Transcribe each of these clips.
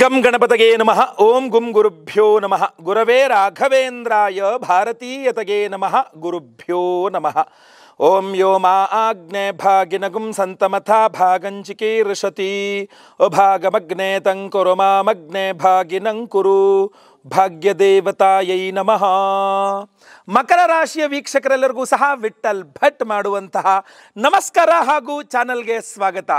ಗಂ ಗಣಪತಗೆ ನಮಃ ಓಂ ಗುಂ ಗುರುಭ್ಯೋ ನಮಃ ಗುರವೇ ರಾಘವೇಂದ್ರಾಯ ಭಾರತೀಯತಗೆ ನಮಃ ಗುರುಭ್ಯೋ ನಮಃ ಓಂ ಯೋ ಮಾ ಆಜ್ಞೆ ಭಾಗಿನಗುಂ ಸಂತಮಥಾ ಭಾಗಂಚಿಕೀರ್ಷತಿ ಅಭಾಗಮಗ್ನೆ ತಂಕುರು ಮಾಮಗ್ನೆ ಭಾಗಿನಂಕುರು ಭಾಗ್ಯದೇವತಾಯೈ ನಮಃ ಮಕರ ರಾಶಿಯ ವೀಕ್ಷಕರೆಲ್ಲರಿಗೂ ಸಹ ವಿಠಲ್ ಭಟ್ ಮಾಡುವಂತಹ ನಮಸ್ಕಾರ ಹಾಗೂ ಚಾನಲ್ಗೆ ಸ್ವಾಗತ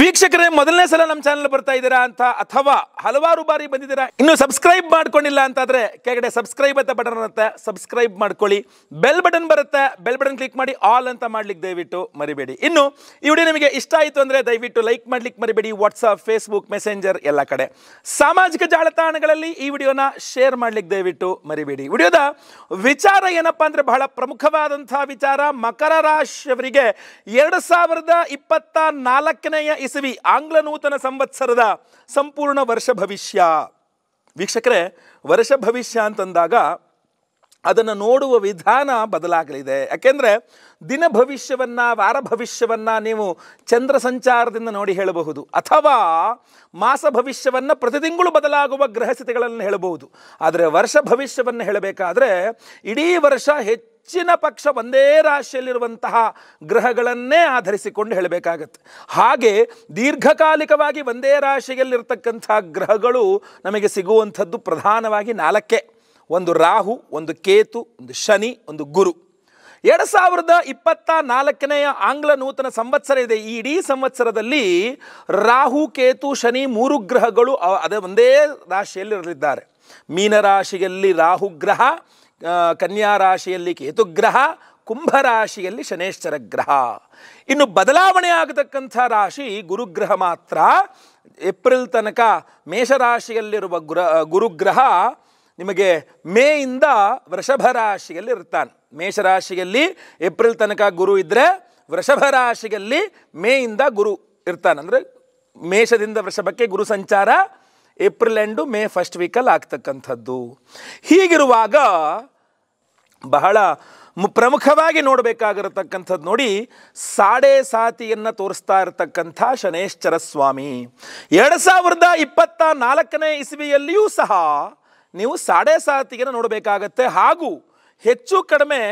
ವೀಕ್ಷಕರೇ ಮೊದಲನೇ ಸಲ ನಮ್ಮ ಚಾನಲ್ ಬರ್ತಾ ಇದ್ದೀರಾ ಅಂತ ಅಥವಾ ಹಲವಾರು ಬಾರಿ ಬಂದಿದ್ದೀರಾ ಇನ್ನು ಸಬ್ಸ್ಕ್ರೈಬ್ ಮಾಡ್ಕೊಂಡಿಲ್ಲ ಅಂತಾದರೆ ಕೆಳಗಡೆ ಸಬ್ಸ್ಕ್ರೈಬ್ ಅಂತ ಬಟನ್ ಇರುತ್ತೆ ಸಬ್ಸ್ಕ್ರೈಬ್ ಮಾಡ್ಕೊಳ್ಳಿ ಬೆಲ್ ಬಟನ್ ಬರುತ್ತೆ ಬೆಲ್ ಬಟನ್ ಕ್ಲಿಕ್ ಮಾಡಿ ಆಲ್ ಅಂತ ಮಾಡ್ಲಿಕ್ಕೆ ದಯವಿಟ್ಟು ಮರಿಬೇಡಿ ಇನ್ನು ಈ ವಿಡಿಯೋ ನಿಮಗೆ ಇಷ್ಟ ಆಯಿತು ಅಂದರೆ ದಯವಿಟ್ಟು ಲೈಕ್ ಮಾಡ್ಲಿಕ್ಕೆ ಮರಿಬೇಡಿ ವಾಟ್ಸಪ್ ಫೇಸ್ಬುಕ್ ಮೆಸೆಂಜರ್ ಎಲ್ಲ ಕಡೆ ಸಾಮಾಜಿಕ ಜಾಲತಾಣಗಳಲ್ಲಿ ಈ ವಿಡಿಯೋನ ಶೇರ್ ಮಾಡ್ಲಿಕ್ಕೆ ದಯವಿಟ್ಟು ಮರಿಬೇಡಿ ವಿಡಿಯೋದ ವಿಚಾರ ಏನಪ್ಪಾ ಅಂದರೆ ಬಹಳ ಪ್ರಮುಖವಾದಂತಹ ವಿಚಾರ ಮಕರ ರಾಶಿಯವರಿಗೆ ಎರಡು ಸಾವಿರದ ಇಪ್ಪತ್ತ ನಾಲ್ಕನೆಯ ಎರಡನೆಯ ಇಸವಿ ಆಂಗ್ಲ ನೂತನ ಸಂವತ್ಸರದ ಸಂಪೂರ್ಣ ವರ್ಷ ಭವಿಷ್ಯ ವೀಕ್ಷಕರೇ ವರ್ಷ ಭವಿಷ್ಯ ಅಂತಂದಾಗ ಅದನ್ನು ನೋಡುವ ವಿಧಾನ ಬದಲಾಗಲಿದೆ ಯಾಕೆಂದರೆ ದಿನ ಭವಿಷ್ಯವನ್ನು ವಾರ ಭವಿಷ್ಯವನ್ನು ನೀವು ಚಂದ್ರ ಸಂಚಾರದಿಂದ ನೋಡಿ ಹೇಳಬಹುದು ಅಥವಾ ಮಾಸ ಭವಿಷ್ಯವನ್ನು ಪ್ರತಿ ತಿಂಗಳು ಬದಲಾಗುವ ಗ್ರಹಸ್ಥಿತಿಗಳನ್ನು ಹೇಳಬಹುದು ಆದರೆ ವರ್ಷ ಭವಿಷ್ಯವನ್ನು ಹೇಳಬೇಕಾದ್ರೆ ಇಡೀ ವರ್ಷ ಹೆಚ್ಚು ಹೆಚ್ಚಿನ ಪಕ್ಷ ಒಂದೇ ರಾಶಿಯಲ್ಲಿರುವಂತಹ ಗ್ರಹಗಳನ್ನೇ ಆಧರಿಸಿಕೊಂಡು ಹೇಳಬೇಕಾಗತ್ತೆ ಹಾಗೆ ದೀರ್ಘಕಾಲಿಕವಾಗಿ ಒಂದೇ ರಾಶಿಯಲ್ಲಿರ್ತಕ್ಕಂಥ ಗ್ರಹಗಳು ನಮಗೆ ಸಿಗುವಂಥದ್ದು ಪ್ರಧಾನವಾಗಿ ನಾಲ್ಕೆ ಒಂದು ರಾಹು ಒಂದು ಕೇತು ಒಂದು ಶನಿ ಒಂದು ಗುರು ಎರಡು ಸಾವಿರದ ಇಪ್ಪತ್ತ ನಾಲ್ಕನೆಯ ಆಂಗ್ಲ ನೂತನ ಸಂವತ್ಸರ ಇದೆ ಈ ಇಡೀ ಸಂವತ್ಸರದಲ್ಲಿ ರಾಹು ಕೇತು ಶನಿ ಮೂರು ಗ್ರಹಗಳು ಅದೇ ಒಂದೇ ರಾಶಿಯಲ್ಲಿರಲಿದ್ದಾರೆ ಮೀನರಾಶಿಯಲ್ಲಿ ರಾಹು ಗ್ರಹ ಕನ್ಯಾ ರಾಶಿಯಲ್ಲಿ ಕೇತುಗ್ರಹ ಕುಂಭರಾಶಿಯಲ್ಲಿ ಶನೇಶ್ವರ ಗ್ರಹ ಇನ್ನು ಬದಲಾವಣೆ ಆಗತಕ್ಕಂಥ ರಾಶಿ ಗುರುಗ್ರಹ ಮಾತ್ರ ಏಪ್ರಿಲ್ ತನಕ ಮೇಷರಾಶಿಯಲ್ಲಿರುವ ಗುರ ಗುರುಗ್ರಹ ನಿಮಗೆ ಮೇಯಿಂದ ವೃಷಭ ರಾಶಿಯಲ್ಲಿ ಇರ್ತಾನೆ ಮೇಷರಾಶಿಯಲ್ಲಿ ಏಪ್ರಿಲ್ ತನಕ ಗುರು ಇದ್ದರೆ ವೃಷಭ ರಾಶಿಯಲ್ಲಿ ಮೇಯಿಂದ ಗುರು ಇರ್ತಾನೆ ಅಂದರೆ ಮೇಷದಿಂದ ವೃಷಭಕ್ಕೆ ಗುರು ಸಂಚಾರ ಏಪ್ರಿಲ್ ಎಂಡು ಮೇ ಫಸ್ಟ್ ವೀಕಲ್ಲಿ ಆಗ್ತಕ್ಕಂಥದ್ದು ಹೀಗಿರುವಾಗ ಬಹಳ ಪ್ರಮುಖವಾಗಿ ನೋಡಬೇಕಾಗಿರತಕ್ಕಂಥದ್ದು ನೋಡಿ ಸಾಡೆ ಸಾತಿಯನ್ನು ತೋರಿಸ್ತಾ ಇರತಕ್ಕಂಥ ಶನೇಶ್ಚರ ಸ್ವಾಮಿ ಎರಡು ಸಾವಿರದ ಇಪ್ಪತ್ತ ನಾಲ್ಕನೇ ಇಸವಿಯಲ್ಲಿಯೂ ಸಹ ನೀವು ಸಾಡೆ ಸಾತಿಯನ್ನು ನೋಡಬೇಕಾಗತ್ತೆ ಹಾಗೂ ಹೆಚ್ಚು ಕಡಿಮೆ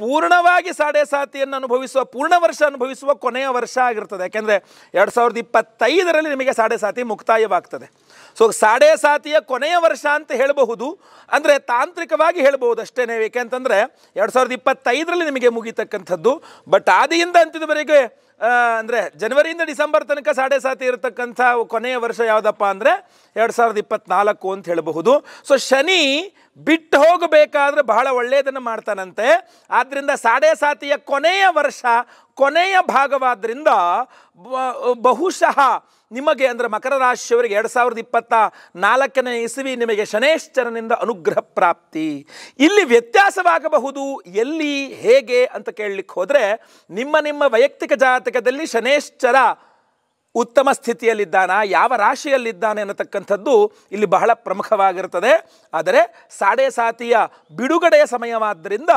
ಪೂರ್ಣವಾಗಿ ಸಾಡೆ ಸಾತಿಯನ್ನು ಅನುಭವಿಸುವ ಪೂರ್ಣ ವರ್ಷ ಅನುಭವಿಸುವ ಕೊನೆಯ ವರ್ಷ ಆಗಿರ್ತದೆ ಯಾಕೆಂದರೆ ಎರಡು ಸಾವಿರದ ಇಪ್ಪತ್ತೈದರಲ್ಲಿ ನಿಮಗೆ ಸಾಡೆ ಸಾತಿ ಮುಕ್ತಾಯವಾಗ್ತದೆ ಸೊ ಸಾಡೆ ಸಾತಿಯ ಕೊನೆಯ ವರ್ಷ ಅಂತ ಹೇಳಬಹುದು ಅಂದರೆ ತಾಂತ್ರಿಕವಾಗಿ ಹೇಳಬಹುದು ಅಷ್ಟೇ ಏಕೆಂತಂದರೆ ಎರಡು ಸಾವಿರದ ಇಪ್ಪತ್ತೈದರಲ್ಲಿ ನಿಮಗೆ ಮುಗಿತಕ್ಕಂಥದ್ದು ಬಟ್ ಆದಿಯಿಂದ ಅಂತಿದವರೆಗೆ ಅಂದರೆ ಜನವರಿಯಿಂದ ಡಿಸೆಂಬರ್ ತನಕ ಸಾಡೆ ಸಾತಿ ಇರತಕ್ಕಂಥ ಕೊನೆಯ ವರ್ಷ ಯಾವುದಪ್ಪ ಅಂದರೆ ಎರಡು ಸಾವಿರದ ಇಪ್ಪತ್ತ್ನಾಲ್ಕು ಅಂತ ಹೇಳಬಹುದು ಸೊ ಶನಿ ಬಿಟ್ಟು ಹೋಗಬೇಕಾದ್ರೆ ಬಹಳ ಒಳ್ಳೆಯದನ್ನು ಮಾಡ್ತಾನಂತೆ ಆದ್ದರಿಂದ ಸಾಡೆ ಸಾತಿಯ ಕೊನೆಯ ವರ್ಷ ಕೊನೆಯ ಭಾಗವಾದ್ದರಿಂದ ಬಹುಶಃ ನಿಮಗೆ ಅಂದರೆ ಮಕರ ರಾಶಿಯವರಿಗೆ ಎರಡು ಸಾವಿರದ ಇಪ್ಪತ್ತ ನಾಲ್ಕನೇ ಇಸವಿ ನಿಮಗೆ ಶನೇಶ್ಚರನಿಂದ ಅನುಗ್ರಹ ಪ್ರಾಪ್ತಿ ಇಲ್ಲಿ ವ್ಯತ್ಯಾಸವಾಗಬಹುದು ಎಲ್ಲಿ ಹೇಗೆ ಅಂತ ಕೇಳಲಿಕ್ಕೆ ಹೋದರೆ ನಿಮ್ಮ ನಿಮ್ಮ ವೈಯಕ್ತಿಕ ಜಾತಕದಲ್ಲಿ ಶನೇಶ್ಚರ ಉತ್ತಮ ಸ್ಥಿತಿಯಲ್ಲಿದ್ದಾನಾ ಯಾವ ರಾಶಿಯಲ್ಲಿದ್ದಾನೆ ಅನ್ನತಕ್ಕಂಥದ್ದು ಇಲ್ಲಿ ಬಹಳ ಪ್ರಮುಖವಾಗಿರುತ್ತದೆ ಆದರೆ ಸಾಡೆ ಸಾತಿಯ ಬಿಡುಗಡೆಯ ಸಮಯವಾದ್ದರಿಂದ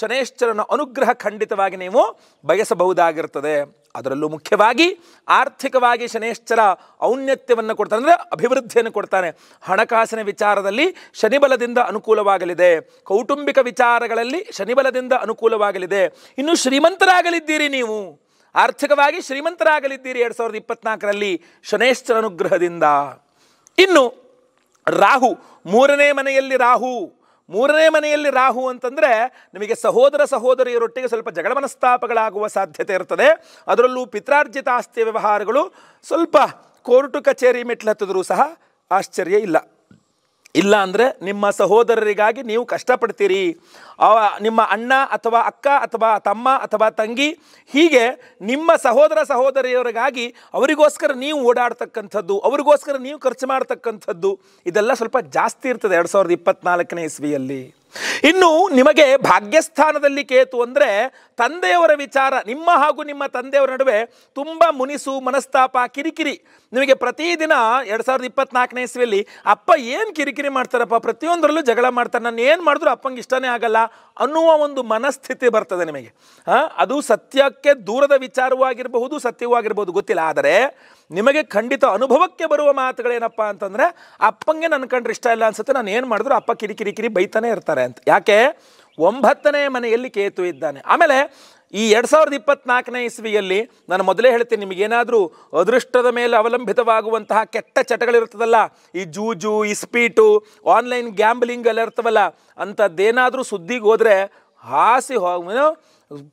ಶನೇಶ್ವರನ ಅನುಗ್ರಹ ಖಂಡಿತವಾಗಿ ನೀವು ಬಯಸಬಹುದಾಗಿರ್ತದೆ ಅದರಲ್ಲೂ ಮುಖ್ಯವಾಗಿ ಆರ್ಥಿಕವಾಗಿ ಶನೇಶ್ಚರ ಔನ್ನತ್ಯವನ್ನು ಕೊಡ್ತಾನೆ ಅಂದರೆ ಅಭಿವೃದ್ಧಿಯನ್ನು ಕೊಡ್ತಾನೆ ಹಣಕಾಸಿನ ವಿಚಾರದಲ್ಲಿ ಶನಿಬಲದಿಂದ ಅನುಕೂಲವಾಗಲಿದೆ ಕೌಟುಂಬಿಕ ವಿಚಾರಗಳಲ್ಲಿ ಶನಿಬಲದಿಂದ ಅನುಕೂಲವಾಗಲಿದೆ ಇನ್ನು ಶ್ರೀಮಂತರಾಗಲಿದ್ದೀರಿ ನೀವು ಆರ್ಥಿಕವಾಗಿ ಶ್ರೀಮಂತರಾಗಲಿದ್ದೀರಿ ಎರಡು ಸಾವಿರದ ಇಪ್ಪತ್ನಾಲ್ಕರಲ್ಲಿ ಶನೇಶ್ವರ ಅನುಗ್ರಹದಿಂದ ಇನ್ನು ರಾಹು ಮೂರನೇ ಮನೆಯಲ್ಲಿ ರಾಹು ಮೂರನೇ ಮನೆಯಲ್ಲಿ ರಾಹು ಅಂತಂದರೆ ನಿಮಗೆ ಸಹೋದರ ಸಹೋದರಿಯರೊಟ್ಟಿಗೆ ಸ್ವಲ್ಪ ಜಗಳ ಮನಸ್ತಾಪಗಳಾಗುವ ಸಾಧ್ಯತೆ ಇರ್ತದೆ ಅದರಲ್ಲೂ ಪಿತ್ರಾರ್ಜಿತ ಆಸ್ತಿ ವ್ಯವಹಾರಗಳು ಸ್ವಲ್ಪ ಕೋರ್ಟು ಕಚೇರಿ ಮೆಟ್ಲು ಹತ್ತಿದ್ರೂ ಸಹ ಆಶ್ಚರ್ಯ ಇಲ್ಲ ಇಲ್ಲ ಅಂದರೆ ನಿಮ್ಮ ಸಹೋದರರಿಗಾಗಿ ನೀವು ಕಷ್ಟಪಡ್ತೀರಿ ನಿಮ್ಮ ಅಣ್ಣ ಅಥವಾ ಅಕ್ಕ ಅಥವಾ ತಮ್ಮ ಅಥವಾ ತಂಗಿ ಹೀಗೆ ನಿಮ್ಮ ಸಹೋದರ ಸಹೋದರಿಯವರಿಗಾಗಿ ಅವರಿಗೋಸ್ಕರ ನೀವು ಓಡಾಡ್ತಕ್ಕಂಥದ್ದು ಅವರಿಗೋಸ್ಕರ ನೀವು ಖರ್ಚು ಮಾಡ್ತಕ್ಕಂಥದ್ದು ಇದೆಲ್ಲ ಸ್ವಲ್ಪ ಜಾಸ್ತಿ ಇರ್ತದೆ ಎರಡು ಸಾವಿರದ ಇಪ್ಪತ್ತ್ನಾಲ್ಕನೇ ಇಸ್ವಿಯಲ್ಲಿ ಇನ್ನು ನಿಮಗೆ ಭಾಗ್ಯಸ್ಥಾನದಲ್ಲಿ ಕೇತು ಅಂದರೆ ತಂದೆಯವರ ವಿಚಾರ ನಿಮ್ಮ ಹಾಗೂ ನಿಮ್ಮ ತಂದೆಯವರ ನಡುವೆ ತುಂಬ ಮುನಿಸು ಮನಸ್ತಾಪ ಕಿರಿಕಿರಿ ನಿಮಗೆ ಪ್ರತಿದಿನ ಎರಡು ಸಾವಿರದ ಇಪ್ಪತ್ನಾಲ್ಕನೇ ಇಸ್ವಿಯಲ್ಲಿ ಅಪ್ಪ ಏನು ಕಿರಿಕಿರಿ ಮಾಡ್ತಾರಪ್ಪ ಪ್ರತಿಯೊಂದರಲ್ಲೂ ಜಗಳ ಮಾಡ್ತಾರೆ ನಾನು ಏನು ಮಾಡಿದ್ರು ಅಪ್ಪಂಗೆ ಇಷ್ಟನೇ ಆಗಲ್ಲ ಅನ್ನುವ ಒಂದು ಮನಸ್ಥಿತಿ ಬರ್ತದೆ ನಿಮಗೆ ಅದು ಸತ್ಯಕ್ಕೆ ದೂರದ ವಿಚಾರವಾಗಿರಬಹುದು ಸತ್ಯವಾಗಿರಬಹುದು ಗೊತ್ತಿಲ್ಲ ಆದರೆ ನಿಮಗೆ ಖಂಡಿತ ಅನುಭವಕ್ಕೆ ಬರುವ ಮಾತುಗಳೇನಪ್ಪ ಅಂತಂದರೆ ಅಪ್ಪಂಗೆ ನನ್ನ ಕಂಡ್ರೆ ಇಷ್ಟ ಇಲ್ಲ ಅನ್ಸುತ್ತೆ ನಾನು ಏನು ಮಾಡಿದ್ರು ಅಪ್ಪ ಕಿರಿಕಿರಿ ಕಿರಿ ಬೈತಾನೆ ಇರ್ತಾರೆ ಅಂತ ಯಾಕೆ ಒಂಬತ್ತನೇ ಮನೆಯಲ್ಲಿ ಕೇತು ಇದ್ದಾನೆ ಆಮೇಲೆ ಈ ಎರಡು ಸಾವಿರದ ಇಪ್ಪತ್ನಾಲ್ಕನೇ ಇಸ್ವಿಯಲ್ಲಿ ನಾನು ಮೊದಲೇ ಹೇಳ್ತೀನಿ ನಿಮಗೇನಾದರೂ ಅದೃಷ್ಟದ ಮೇಲೆ ಅವಲಂಬಿತವಾಗುವಂತಹ ಕೆಟ್ಟ ಚಟಗಳಿರ್ತದಲ್ಲ ಈ ಜೂಜು ಇಸ್ಪೀಟು ಆನ್ಲೈನ್ ಗ್ಯಾಂಬ್ಲಿಂಗ್ ಎಲ್ಲ ಇರ್ತವಲ್ಲ ಅಂಥದ್ದೇನಾದರೂ ಸುದ್ದಿಗೆ ಹೋದರೆ ಹಾಸಿ ಹೋಗ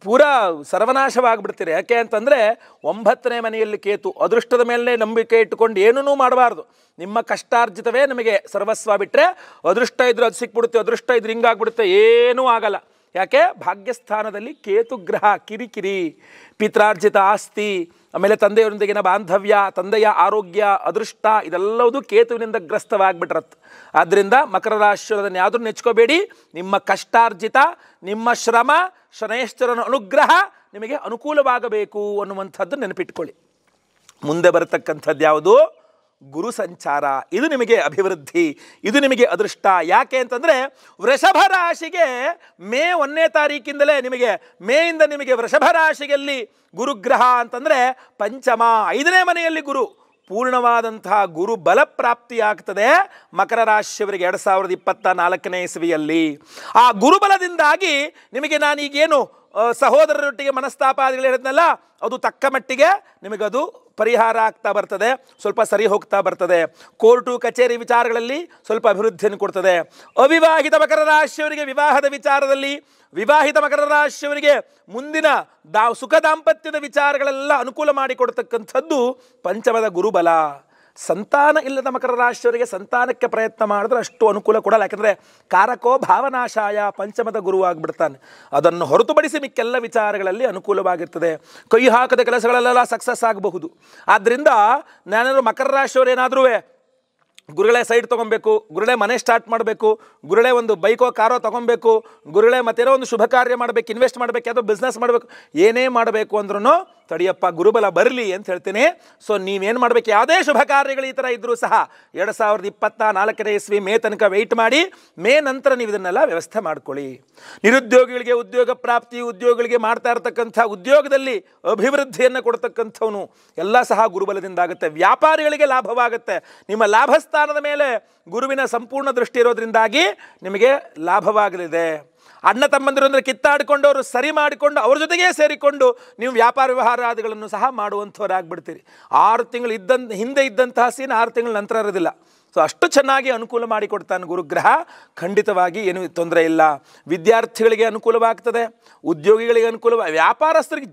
ಪೂರಾ ಸರ್ವನಾಶವಾಗಿಬಿಡ್ತೀರಿ ಯಾಕೆ ಅಂತಂದರೆ ಒಂಬತ್ತನೇ ಮನೆಯಲ್ಲಿ ಕೇತು ಅದೃಷ್ಟದ ಮೇಲೆ ನಂಬಿಕೆ ಇಟ್ಟುಕೊಂಡು ಏನೂ ಮಾಡಬಾರ್ದು ನಿಮ್ಮ ಕಷ್ಟಾರ್ಜಿತವೇ ನಮಗೆ ಸರ್ವಸ್ವ ಬಿಟ್ಟರೆ ಅದೃಷ್ಟ ಇದ್ರೆ ಅದು ಸಿಕ್ಬಿಡುತ್ತೆ ಅದೃಷ್ಟ ಇದ್ರೆ ಹಿಂಗಾಗ್ಬಿಡುತ್ತೆ ಏನೂ ಆಗಲ್ಲ ಯಾಕೆ ಭಾಗ್ಯಸ್ಥಾನದಲ್ಲಿ ಕೇತು ಗ್ರಹ ಕಿರಿಕಿರಿ ಪಿತ್ರಾರ್ಜಿತ ಆಸ್ತಿ ಆಮೇಲೆ ತಂದೆಯವರೊಂದಿಗಿನ ಬಾಂಧವ್ಯ ತಂದೆಯ ಆರೋಗ್ಯ ಅದೃಷ್ಟ ಇದೆಲ್ಲವೂ ಕೇತುವಿನಿಂದ ಗ್ರಸ್ತವಾಗಿಬಿಟ್ರತ್ ಆದ್ದರಿಂದ ಮಕರ ರಾಶಿಯೊಳದನ್ನು ಯಾವುದನ್ನು ನೆಚ್ಕೋಬೇಡಿ ನಿಮ್ಮ ಕಷ್ಟಾರ್ಜಿತ ನಿಮ್ಮ ಶ್ರಮ ಶನೈಶ್ಚರನ ಅನುಗ್ರಹ ನಿಮಗೆ ಅನುಕೂಲವಾಗಬೇಕು ಅನ್ನುವಂಥದ್ದು ನೆನಪಿಟ್ಕೊಳ್ಳಿ ಮುಂದೆ ಬರತಕ್ಕಂಥದ್ದು ಯಾವುದು ಗುರು ಸಂಚಾರ ಇದು ನಿಮಗೆ ಅಭಿವೃದ್ಧಿ ಇದು ನಿಮಗೆ ಅದೃಷ್ಟ ಯಾಕೆ ಅಂತಂದರೆ ವೃಷಭ ರಾಶಿಗೆ ಮೇ ಒಂದನೇ ತಾರೀಕಿಂದಲೇ ನಿಮಗೆ ಮೇಯಿಂದ ನಿಮಗೆ ವೃಷಭ ರಾಶಿಯಲ್ಲಿ ಗುರುಗ್ರಹ ಅಂತಂದರೆ ಪಂಚಮ ಐದನೇ ಮನೆಯಲ್ಲಿ ಗುರು ಪೂರ್ಣವಾದಂತಹ ಗುರುಬಲ ಪ್ರಾಪ್ತಿಯಾಗ್ತದೆ ಮಕರ ರಾಶಿಯವರಿಗೆ ಎರಡು ಸಾವಿರದ ಇಪ್ಪತ್ತ ನಾಲ್ಕನೇ ಇಸವಿಯಲ್ಲಿ ಆ ಗುರುಬಲದಿಂದಾಗಿ ನಿಮಗೆ ನಾನೀಗೇನು ಸಹೋದರರೊಟ್ಟಿಗೆ ಆದಿಗಳು ಹೇಳಿದ್ನಲ್ಲ ಅದು ತಕ್ಕ ಮಟ್ಟಿಗೆ ನಿಮಗದು ಪರಿಹಾರ ಆಗ್ತಾ ಬರ್ತದೆ ಸ್ವಲ್ಪ ಸರಿ ಹೋಗ್ತಾ ಬರ್ತದೆ ಕೋರ್ಟು ಕಚೇರಿ ವಿಚಾರಗಳಲ್ಲಿ ಸ್ವಲ್ಪ ಅಭಿವೃದ್ಧಿಯನ್ನು ಕೊಡ್ತದೆ ಅವಿವಾಹಿತ ಮಕರ ರಾಶಿಯವರಿಗೆ ವಿವಾಹದ ವಿಚಾರದಲ್ಲಿ ವಿವಾಹಿತ ಮಕರ ರಾಶಿಯವರಿಗೆ ಮುಂದಿನ ದಾ ಸುಖ ದಾಂಪತ್ಯದ ವಿಚಾರಗಳೆಲ್ಲ ಅನುಕೂಲ ಮಾಡಿಕೊಡ್ತಕ್ಕಂಥದ್ದು ಪಂಚಮದ ಗುರುಬಲ ಸಂತಾನ ಇಲ್ಲದ ಮಕರ ರಾಶಿಯವರಿಗೆ ಸಂತಾನಕ್ಕೆ ಪ್ರಯತ್ನ ಮಾಡಿದ್ರೆ ಅಷ್ಟು ಅನುಕೂಲ ಕೊಡಲ್ಲ ಯಾಕಂದರೆ ಕಾರಕೋ ಭಾವನಾಶಾಯ ಪಂಚಮದ ಗುರುವಾಗಿಬಿಡ್ತಾನೆ ಅದನ್ನು ಹೊರತುಪಡಿಸಿ ಮಿಕ್ಕೆಲ್ಲ ವಿಚಾರಗಳಲ್ಲಿ ಅನುಕೂಲವಾಗಿರ್ತದೆ ಕೈ ಹಾಕದ ಕೆಲಸಗಳಲ್ಲೆಲ್ಲ ಸಕ್ಸಸ್ ಆಗಬಹುದು ಆದ್ದರಿಂದ ನಾನೇನಾದ್ರು ಮಕರ ರಾಶಿಯವರು ಏನಾದರೂ ಗುರುಗಳೇ ಸೈಡ್ ತೊಗೊಬೇಕು ಗುರುಳೆ ಮನೆ ಸ್ಟಾರ್ಟ್ ಮಾಡಬೇಕು ಗುರುಳೆ ಒಂದು ಬೈಕೋ ಕಾರೋ ತೊಗೊಬೇಕು ಗುರುಳೆ ಮತ್ತೇನೋ ಒಂದು ಶುಭ ಕಾರ್ಯ ಮಾಡಬೇಕು ಇನ್ವೆಸ್ಟ್ ಮಾಡಬೇಕು ಯಾವುದೋ ಬಿಸ್ನೆಸ್ ಮಾಡಬೇಕು ಏನೇ ಮಾಡಬೇಕು ಅಂದ್ರೂ ತಡಿಯಪ್ಪ ಗುರುಬಲ ಬರಲಿ ಅಂತ ಹೇಳ್ತೀನಿ ಸೊ ನೀವೇನು ಮಾಡಬೇಕು ಯಾವುದೇ ಶುಭ ಕಾರ್ಯಗಳು ಈ ಥರ ಇದ್ದರೂ ಸಹ ಎರಡು ಸಾವಿರದ ಇಪ್ಪತ್ತ ನಾಲ್ಕನೇ ಇಸ್ವಿ ಮೇ ತನಕ ವೆಯ್ಟ್ ಮಾಡಿ ಮೇ ನಂತರ ನೀವು ಇದನ್ನೆಲ್ಲ ವ್ಯವಸ್ಥೆ ಮಾಡ್ಕೊಳ್ಳಿ ನಿರುದ್ಯೋಗಿಗಳಿಗೆ ಉದ್ಯೋಗ ಪ್ರಾಪ್ತಿ ಉದ್ಯೋಗಗಳಿಗೆ ಮಾಡ್ತಾ ಇರತಕ್ಕಂಥ ಉದ್ಯೋಗದಲ್ಲಿ ಅಭಿವೃದ್ಧಿಯನ್ನು ಕೊಡ್ತಕ್ಕಂಥವನು ಎಲ್ಲ ಸಹ ಗುರುಬಲದಿಂದ ಆಗುತ್ತೆ ವ್ಯಾಪಾರಿಗಳಿಗೆ ಲಾಭವಾಗುತ್ತೆ ನಿಮ್ಮ ಲಾಭಸ್ಥಾನದ ಮೇಲೆ ಗುರುವಿನ ಸಂಪೂರ್ಣ ದೃಷ್ಟಿ ಇರೋದ್ರಿಂದಾಗಿ ನಿಮಗೆ ಲಾಭವಾಗಲಿದೆ ಅಣ್ಣ ತಮ್ಮಂದಿರು ಅಂದರೆ ಅವರು ಸರಿ ಮಾಡಿಕೊಂಡು ಅವ್ರ ಜೊತೆಗೇ ಸೇರಿಕೊಂಡು ನೀವು ವ್ಯಾಪಾರ ವ್ಯವಹಾರ ವ್ಯವಹಾರಾದಿಗಳನ್ನು ಸಹ ಆಗ್ಬಿಡ್ತೀರಿ ಆರು ತಿಂಗಳು ಇದ್ದ ಹಿಂದೆ ಇದ್ದಂತಹ ಸೀನ್ ಆರು ತಿಂಗಳ ನಂತರ ಇರೋದಿಲ್ಲ ಸೊ ಅಷ್ಟು ಚೆನ್ನಾಗಿ ಅನುಕೂಲ ಮಾಡಿಕೊಡ್ತಾನೆ ಗುರುಗ್ರಹ ಖಂಡಿತವಾಗಿ ಏನು ತೊಂದರೆ ಇಲ್ಲ ವಿದ್ಯಾರ್ಥಿಗಳಿಗೆ ಅನುಕೂಲವಾಗ್ತದೆ ಉದ್ಯೋಗಿಗಳಿಗೆ ಅನುಕೂಲ ವ್ಯಾಪಾರಸ್ಥರಿಗೆ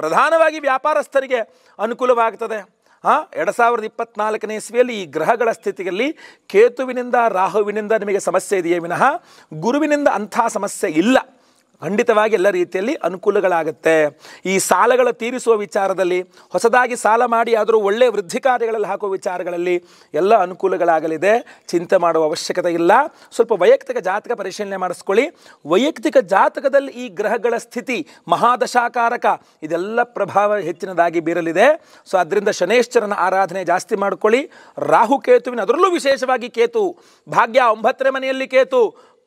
ಪ್ರಧಾನವಾಗಿ ವ್ಯಾಪಾರಸ್ಥರಿಗೆ ಅನುಕೂಲವಾಗ್ತದೆ ಹಾಂ ಎರಡು ಸಾವಿರದ ಇಪ್ಪತ್ನಾಲ್ಕನೇ ಇಸ್ವಿಯಲ್ಲಿ ಈ ಗ್ರಹಗಳ ಸ್ಥಿತಿಯಲ್ಲಿ ಕೇತುವಿನಿಂದ ರಾಹುವಿನಿಂದ ನಿಮಗೆ ಸಮಸ್ಯೆ ಇದೆಯೇ ವಿನಃ ಗುರುವಿನಿಂದ ಅಂಥ ಸಮಸ್ಯೆ ಇಲ್ಲ ಖಂಡಿತವಾಗಿ ಎಲ್ಲ ರೀತಿಯಲ್ಲಿ ಅನುಕೂಲಗಳಾಗುತ್ತೆ ಈ ಸಾಲಗಳ ತೀರಿಸುವ ವಿಚಾರದಲ್ಲಿ ಹೊಸದಾಗಿ ಸಾಲ ಮಾಡಿ ಆದರೂ ಒಳ್ಳೆಯ ವೃದ್ಧಿ ಕಾರ್ಯಗಳಲ್ಲಿ ಹಾಕುವ ವಿಚಾರಗಳಲ್ಲಿ ಎಲ್ಲ ಅನುಕೂಲಗಳಾಗಲಿದೆ ಚಿಂತೆ ಮಾಡುವ ಅವಶ್ಯಕತೆ ಇಲ್ಲ ಸ್ವಲ್ಪ ವೈಯಕ್ತಿಕ ಜಾತಕ ಪರಿಶೀಲನೆ ಮಾಡಿಸ್ಕೊಳ್ಳಿ ವೈಯಕ್ತಿಕ ಜಾತಕದಲ್ಲಿ ಈ ಗ್ರಹಗಳ ಸ್ಥಿತಿ ಮಹಾದಶಾಕಾರಕ ಇದೆಲ್ಲ ಪ್ರಭಾವ ಹೆಚ್ಚಿನದಾಗಿ ಬೀರಲಿದೆ ಸೊ ಅದರಿಂದ ಶನೇಶ್ವರನ ಆರಾಧನೆ ಜಾಸ್ತಿ ಮಾಡಿಕೊಳ್ಳಿ ರಾಹುಕೇತುವಿನ ಅದರಲ್ಲೂ ವಿಶೇಷವಾಗಿ ಕೇತು ಭಾಗ್ಯ ಒಂಬತ್ತನೇ ಮನೆಯಲ್ಲಿ ಕೇತು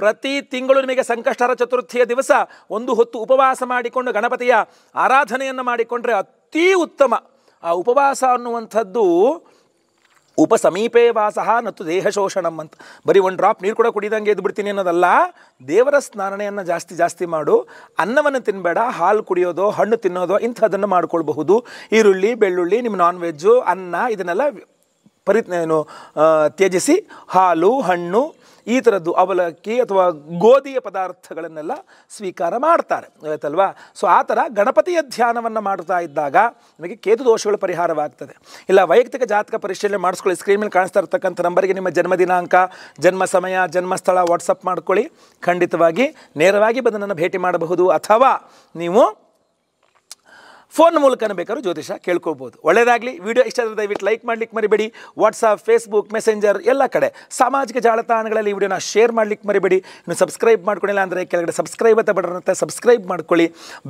ಪ್ರತಿ ತಿಂಗಳು ನಿಮಗೆ ಸಂಕಷ್ಟರ ಚತುರ್ಥಿಯ ದಿವಸ ಒಂದು ಹೊತ್ತು ಉಪವಾಸ ಮಾಡಿಕೊಂಡು ಗಣಪತಿಯ ಆರಾಧನೆಯನ್ನು ಮಾಡಿಕೊಂಡ್ರೆ ಅತೀ ಉತ್ತಮ ಆ ಉಪವಾಸ ಅನ್ನುವಂಥದ್ದು ಉಪ ಸಮೀಪೇ ವಾಸಃ ಮತ್ತು ದೇಹ ಶೋಷಣಂ ಅಂತ ಬರೀ ಒಂದು ಡ್ರಾಪ್ ನೀರು ಕೂಡ ಕುಡಿದಂಗೆ ಎದ್ದು ಬಿಡ್ತೀನಿ ಅನ್ನೋದಲ್ಲ ದೇವರ ಸ್ನಾನನೆಯನ್ನು ಜಾಸ್ತಿ ಜಾಸ್ತಿ ಮಾಡು ಅನ್ನವನ್ನು ತಿನ್ನಬೇಡ ಹಾಲು ಕುಡಿಯೋದು ಹಣ್ಣು ತಿನ್ನೋದು ಇಂಥದ್ದನ್ನು ಮಾಡ್ಕೊಳ್ಬಹುದು ಈರುಳ್ಳಿ ಬೆಳ್ಳುಳ್ಳಿ ನಿಮ್ಮ ನಾನ್ ವೆಜ್ಜು ಅನ್ನ ಇದನ್ನೆಲ್ಲ ಪರಿ ಏನು ತ್ಯಜಿಸಿ ಹಾಲು ಹಣ್ಣು ಈ ಥರದ್ದು ಅವಲಕ್ಕಿ ಅಥವಾ ಗೋಧಿಯ ಪದಾರ್ಥಗಳನ್ನೆಲ್ಲ ಸ್ವೀಕಾರ ಮಾಡ್ತಾರೆ ಆಯ್ತಲ್ವಾ ಸೊ ಆ ಥರ ಗಣಪತಿಯ ಧ್ಯಾನವನ್ನು ಮಾಡ್ತಾ ಇದ್ದಾಗ ನಿಮಗೆ ಕೇತು ದೋಷಗಳು ಪರಿಹಾರವಾಗ್ತದೆ ಇಲ್ಲ ವೈಯಕ್ತಿಕ ಜಾತಕ ಪರಿಶೀಲನೆ ಮಾಡಿಸ್ಕೊಳ್ಳಿ ಸ್ಕ್ರೀನ್ ಕಾಣಿಸ್ತಾ ಇರ್ತಕ್ಕಂಥ ನಂಬರಿಗೆ ನಿಮ್ಮ ಜನ್ಮ ದಿನಾಂಕ ಜನ್ಮ ಸಮಯ ಜನ್ಮಸ್ಥಳ ವಾಟ್ಸಪ್ ಮಾಡ್ಕೊಳ್ಳಿ ಖಂಡಿತವಾಗಿ ನೇರವಾಗಿ ಬಂದು ಭೇಟಿ ಮಾಡಬಹುದು ಅಥವಾ ನೀವು ಫೋನ್ ಮೂಲಕನೂ ಬೇಕಾದ್ರೂ ಜ್ಯೋತಿಷ ಕೇಳ್ಕೊಬೋದು ಒಳ್ಳೆಯದಾಗಲಿ ವಿಡಿಯೋ ಇಷ್ಟ ಆದರೆ ದಯವಿಟ್ಟು ಲೈಕ್ ಮಾಡ್ಲಿಕ್ಕೆ ಮರಿಬೇಡಿ ವಾಟ್ಸಪ್ ಫೇಸ್ಬುಕ್ ಮೆಸೆಂಜರ್ ಎಲ್ಲ ಕಡೆ ಸಾಮಾಜಿಕ ಜಾಲತಾಣಗಳಲ್ಲಿ ಈ ವಿಡಿಯೋನ ಶೇರ್ ಮಾಡ್ಲಿಕ್ಕೆ ಮರಿಬೇಡಿ ಇನ್ನು ಸಬ್ಸ್ಕ್ರೈಬ್ ಮಾಡ್ಕೊಳ್ಳಿಲ್ಲ ಅಂದರೆ ಕೆಳಗಡೆ ಸಬ್ಸ್ಕ್ರೈಬ್ ಅಂತ ಬಟನ್ ಅಂತ ಸಬ್ಸ್ಕ್ರೈಬ್ ಮಾಡ್ಕೊಳ್ಳಿ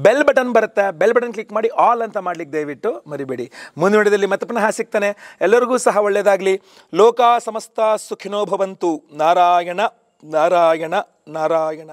ಬೆಲ್ ಬಟನ್ ಬರುತ್ತೆ ಬೆಲ್ ಬಟನ್ ಕ್ಲಿಕ್ ಮಾಡಿ ಆಲ್ ಅಂತ ಮಾಡ್ಲಿಕ್ಕೆ ದಯವಿಟ್ಟು ಮರಿಬೇಡಿ ಮುಂದಿನ ವಿಡಿಯೋದಲ್ಲಿ ಮತ್ತೆ ಪುನಃ ಸಿಗ್ತಾನೆ ಎಲ್ಲರಿಗೂ ಸಹ ಒಳ್ಳೆಯದಾಗಲಿ ಲೋಕ ಸಮಸ್ತ ಸುಖಿನೋಭವಂತು ನಾರಾಯಣ ನಾರಾಯಣ ನಾರಾಯಣ